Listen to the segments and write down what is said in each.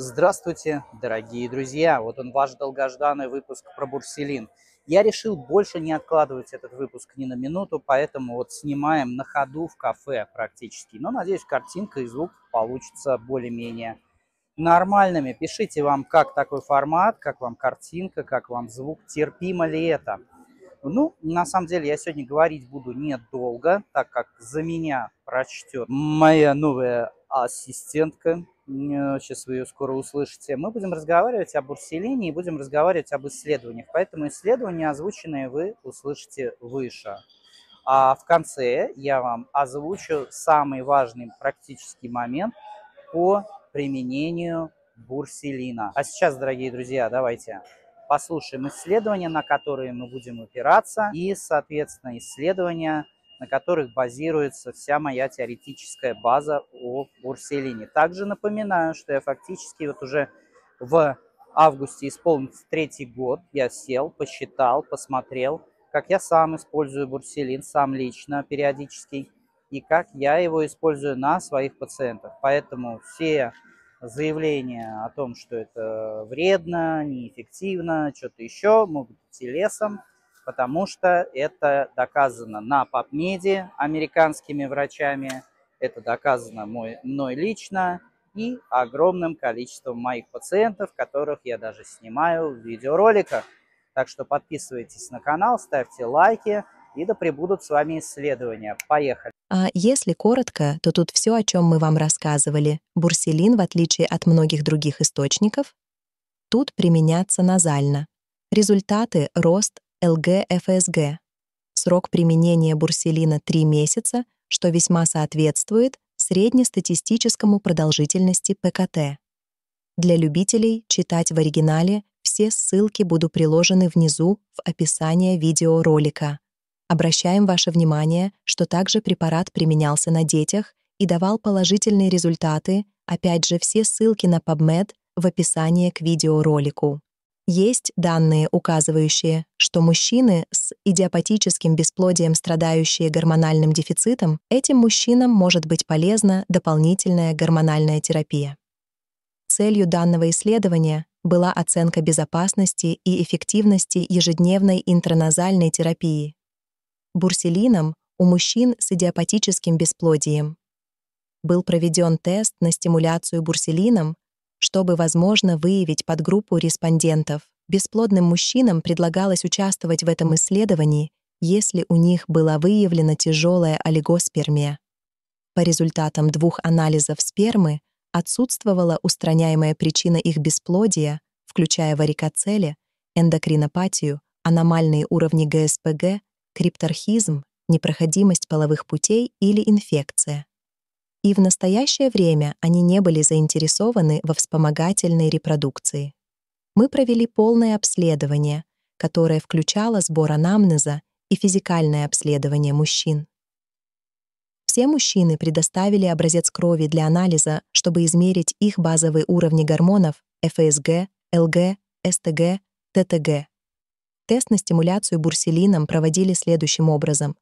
Здравствуйте, дорогие друзья! Вот он ваш долгожданный выпуск про бурселин. Я решил больше не откладывать этот выпуск ни на минуту, поэтому вот снимаем на ходу в кафе практически. Но надеюсь, картинка и звук получится более-менее нормальными. Пишите вам, как такой формат, как вам картинка, как вам звук, терпимо ли это. Ну, на самом деле, я сегодня говорить буду недолго, так как за меня прочтет моя новая ассистентка, Э, сейчас вы ее скоро услышите, мы будем разговаривать об усилении и будем разговаривать об исследованиях. Поэтому исследования, озвученные вы услышите выше. А в конце я вам озвучу самый важный практический момент по применению бурсилина. А сейчас, дорогие друзья, давайте послушаем исследования, на которые мы будем опираться, и, соответственно, исследования – на которых базируется вся моя теоретическая база о Бурселине. Также напоминаю, что я фактически вот уже в августе исполнится третий год. Я сел, посчитал, посмотрел, как я сам использую бурселин, сам лично, периодически, и как я его использую на своих пациентах. Поэтому все заявления о том, что это вредно, неэффективно, что-то еще, могут быть лесом – потому что это доказано на PubMed американскими врачами, это доказано мой, мной лично и огромным количеством моих пациентов, которых я даже снимаю в видеороликах. Так что подписывайтесь на канал, ставьте лайки, и да пребудут с вами исследования. Поехали! А если коротко, то тут все, о чем мы вам рассказывали. Бурселин, в отличие от многих других источников, тут применяться назально. Результаты – рост ЛГ ФСГ. Срок применения бурселина 3 месяца, что весьма соответствует среднестатистическому продолжительности ПКТ. Для любителей читать в оригинале все ссылки будут приложены внизу в описании видеоролика. Обращаем ваше внимание, что также препарат применялся на детях и давал положительные результаты, опять же все ссылки на PubMed в описании к видеоролику. Есть данные, указывающие, что мужчины с идиопатическим бесплодием, страдающие гормональным дефицитом, этим мужчинам может быть полезна дополнительная гормональная терапия. Целью данного исследования была оценка безопасности и эффективности ежедневной интраназальной терапии бурселином у мужчин с идиопатическим бесплодием. Был проведен тест на стимуляцию бурселином чтобы, возможно, выявить подгруппу респондентов, бесплодным мужчинам предлагалось участвовать в этом исследовании, если у них была выявлена тяжелая олигоспермия. По результатам двух анализов спермы отсутствовала устраняемая причина их бесплодия, включая варикоцели, эндокринопатию, аномальные уровни ГСПГ, крипторхизм, непроходимость половых путей или инфекция и в настоящее время они не были заинтересованы во вспомогательной репродукции. Мы провели полное обследование, которое включало сбор анамнеза и физикальное обследование мужчин. Все мужчины предоставили образец крови для анализа, чтобы измерить их базовые уровни гормонов ФСГ, ЛГ, СТГ, ТТГ. Тест на стимуляцию бурсилином проводили следующим образом.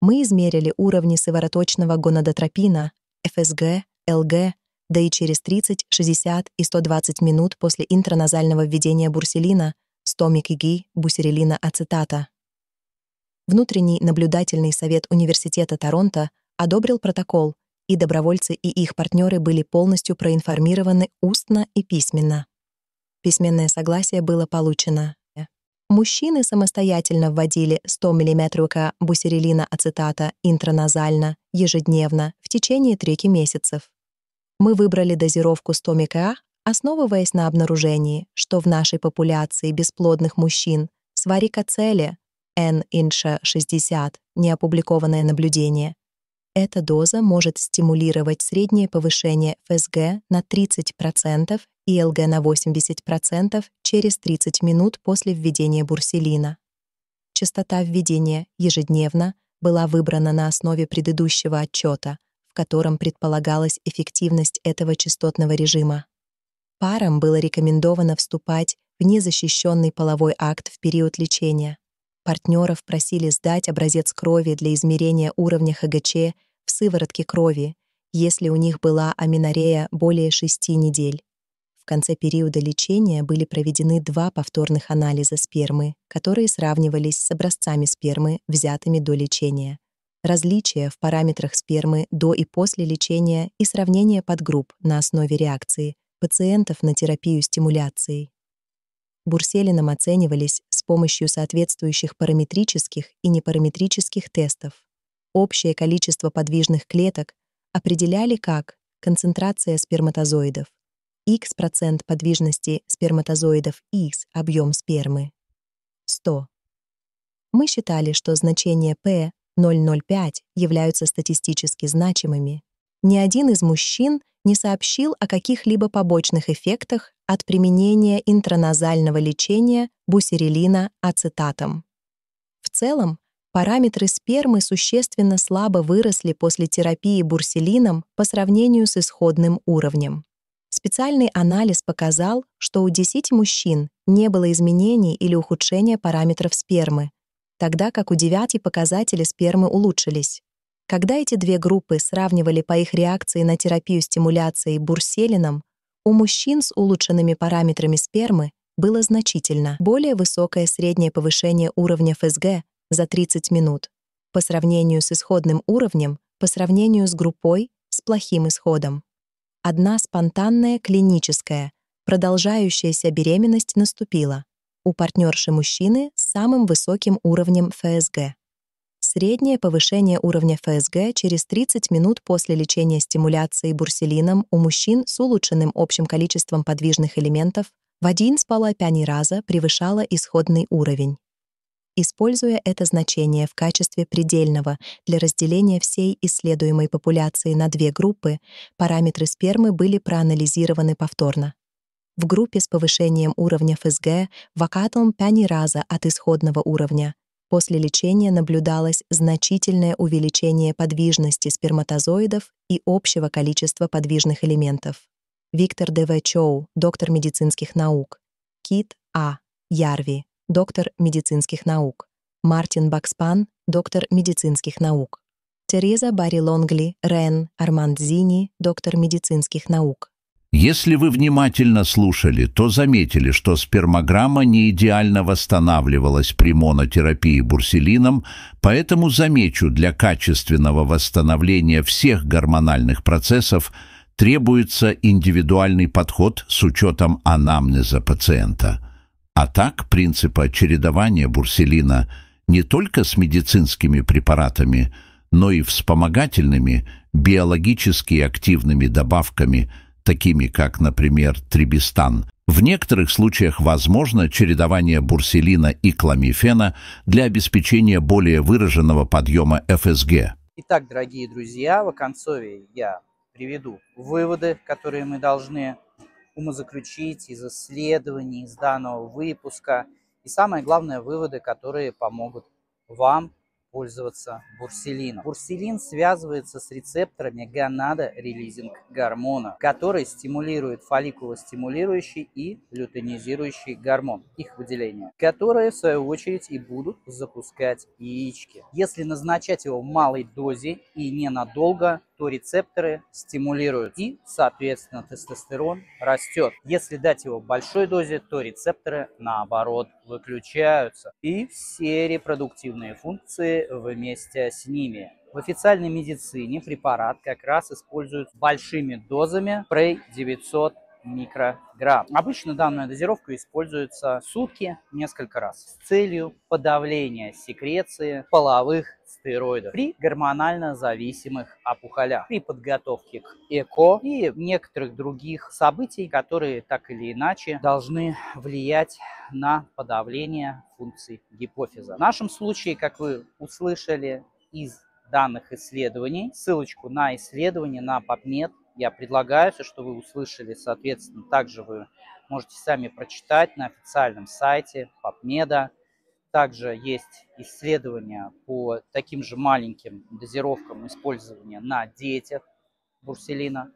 Мы измерили уровни сывороточного гонадотропина, ФСГ, ЛГ, да и через 30, 60 и 120 минут после интраназального введения бурселина, стомикиги, бусерилина ацетата. Внутренний наблюдательный совет Университета Торонто одобрил протокол, и добровольцы и их партнеры были полностью проинформированы устно и письменно. Письменное согласие было получено. Мужчины самостоятельно вводили 100 мм бусерилина ацетата интраназально ежедневно в течение 3 месяцев. Мы выбрали дозировку 100 МКА, а, основываясь на обнаружении, что в нашей популяции бесплодных мужчин с варикоцеле N инша 60, неопубликованное наблюдение, эта доза может стимулировать среднее повышение ФСГ на 30% и ЛГ на 80% через 30 минут после введения бурселина. Частота введения ежедневно была выбрана на основе предыдущего отчета, в котором предполагалась эффективность этого частотного режима. Парам было рекомендовано вступать в незащищенный половой акт в период лечения. Партнеров просили сдать образец крови для измерения уровня ХГЧ в сыворотке крови, если у них была аминорея более 6 недель. В конце периода лечения были проведены два повторных анализа спермы, которые сравнивались с образцами спермы, взятыми до лечения. Различия в параметрах спермы до и после лечения и сравнение подгрупп на основе реакции пациентов на терапию стимуляцией. Бурселином оценивались с помощью соответствующих параметрических и непараметрических тестов. Общее количество подвижных клеток определяли как концентрация сперматозоидов, X процент подвижности сперматозоидов X объем спермы. 100. Мы считали, что значения P 0,05 являются статистически значимыми. Ни один из мужчин не сообщил о каких-либо побочных эффектах от применения интраназального лечения бусерилина ацетатом. В целом, параметры спермы существенно слабо выросли после терапии бурселином по сравнению с исходным уровнем. Специальный анализ показал, что у 10 мужчин не было изменений или ухудшения параметров спермы, тогда как у 9 показатели спермы улучшились. Когда эти две группы сравнивали по их реакции на терапию стимуляции бурселином, у мужчин с улучшенными параметрами спермы было значительно более высокое среднее повышение уровня ФСГ за 30 минут по сравнению с исходным уровнем, по сравнению с группой с плохим исходом. Одна спонтанная клиническая, продолжающаяся беременность наступила. У партнерши мужчины с самым высоким уровнем ФСГ. Среднее повышение уровня ФСГ через 30 минут после лечения стимуляции бурселином у мужчин с улучшенным общим количеством подвижных элементов в 1,5 раза превышало исходный уровень используя это значение в качестве предельного для разделения всей исследуемой популяции на две группы, параметры спермы были проанализированы повторно. В группе с повышением уровня ФСГ вакатум 5 раза от исходного уровня. После лечения наблюдалось значительное увеличение подвижности сперматозоидов и общего количества подвижных элементов. Виктор Д.В. Чоу, доктор медицинских наук. Кит А. Ярви доктор медицинских наук, Мартин Бакспан, доктор медицинских наук, Тереза Барри Лонгли, Рен, Арманд Зини, доктор медицинских наук. Если вы внимательно слушали, то заметили, что спермограмма не идеально восстанавливалась при монотерапии бурселином, поэтому замечу, для качественного восстановления всех гормональных процессов требуется индивидуальный подход с учетом анамнеза пациента – а так принципа чередования бурселина не только с медицинскими препаратами, но и вспомогательными биологически активными добавками, такими как, например, трибистан. В некоторых случаях возможно чередование бурселина и кламифена для обеспечения более выраженного подъема ФСГ. Итак, дорогие друзья, в оконцове я приведу выводы, которые мы должны умозаключить из исследований, из данного выпуска. И самое главное, выводы, которые помогут вам пользоваться бурселином. Бурселин связывается с рецепторами гонадо релизинг гормона, который стимулирует фолликулостимулирующий и лютонизирующий гормон, их выделение, которые в свою очередь и будут запускать яички. Если назначать его в малой дозе и ненадолго, рецепторы стимулируют, и, соответственно, тестостерон растет. Если дать его в большой дозе, то рецепторы, наоборот, выключаются, и все репродуктивные функции вместе с ними. В официальной медицине препарат как раз используют большими дозами Prey 900 микрограмм. Обычно данную дозировку используется сутки несколько раз с целью подавления секреции половых стероидов при гормонально зависимых опухолях, при подготовке к ЭКО и некоторых других событий, которые так или иначе должны влиять на подавление функций гипофиза. В нашем случае, как вы услышали из данных исследований, ссылочку на исследование на PubMed я предлагаю, все, что вы услышали, соответственно, также вы можете сами прочитать на официальном сайте PubMed. Также есть исследования по таким же маленьким дозировкам использования на детях бурселина.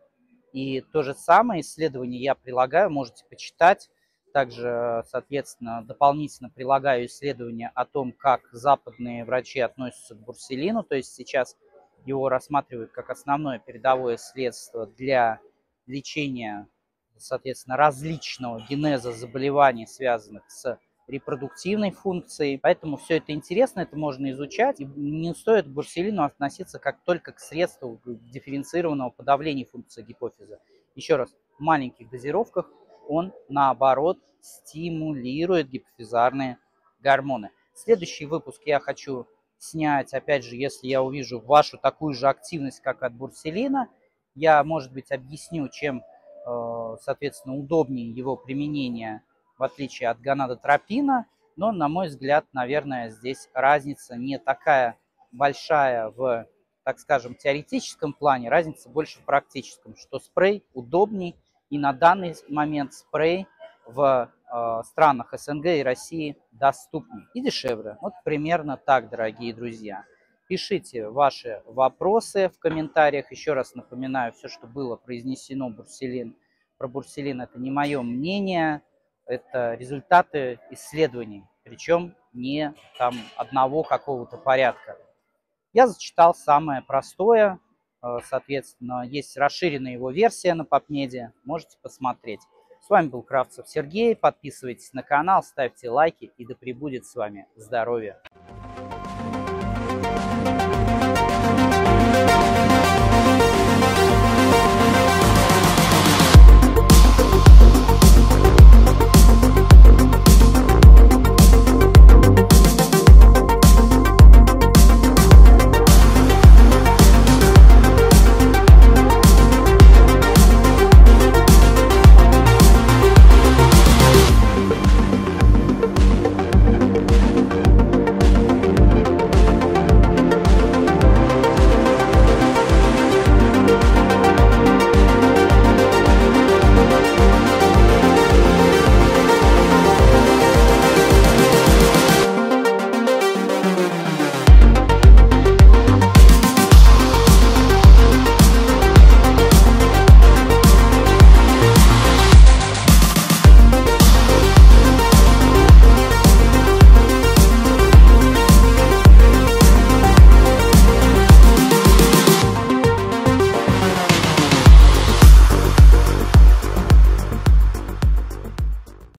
И то же самое исследование я прилагаю, можете почитать. Также, соответственно, дополнительно прилагаю исследования о том, как западные врачи относятся к бурселину. То есть сейчас – его рассматривают как основное передовое средство для лечения, соответственно, различного генеза заболеваний, связанных с репродуктивной функцией. Поэтому все это интересно, это можно изучать. И не стоит к бурсилину относиться как только к средству дифференцированного подавления функции гипофиза. Еще раз, в маленьких дозировках он, наоборот, стимулирует гипофизарные гормоны. Следующий выпуск я хочу снять. Опять же, если я увижу вашу такую же активность, как от бурселина, я, может быть, объясню, чем, э, соответственно, удобнее его применение в отличие от гонадотропина. Но, на мой взгляд, наверное, здесь разница не такая большая в, так скажем, теоретическом плане, разница больше в практическом, что спрей удобней, и на данный момент спрей – в э, странах СНГ и России доступны и дешевле. Вот примерно так, дорогие друзья. Пишите ваши вопросы в комментариях. Еще раз напоминаю, все, что было произнесено Бурселин, про Бурселин, это не мое мнение, это результаты исследований, причем не там одного какого-то порядка. Я зачитал самое простое, э, соответственно, есть расширенная его версия на Папмеде, можете посмотреть. С вами был Кравцев Сергей. Подписывайтесь на канал, ставьте лайки и да пребудет с вами здоровье.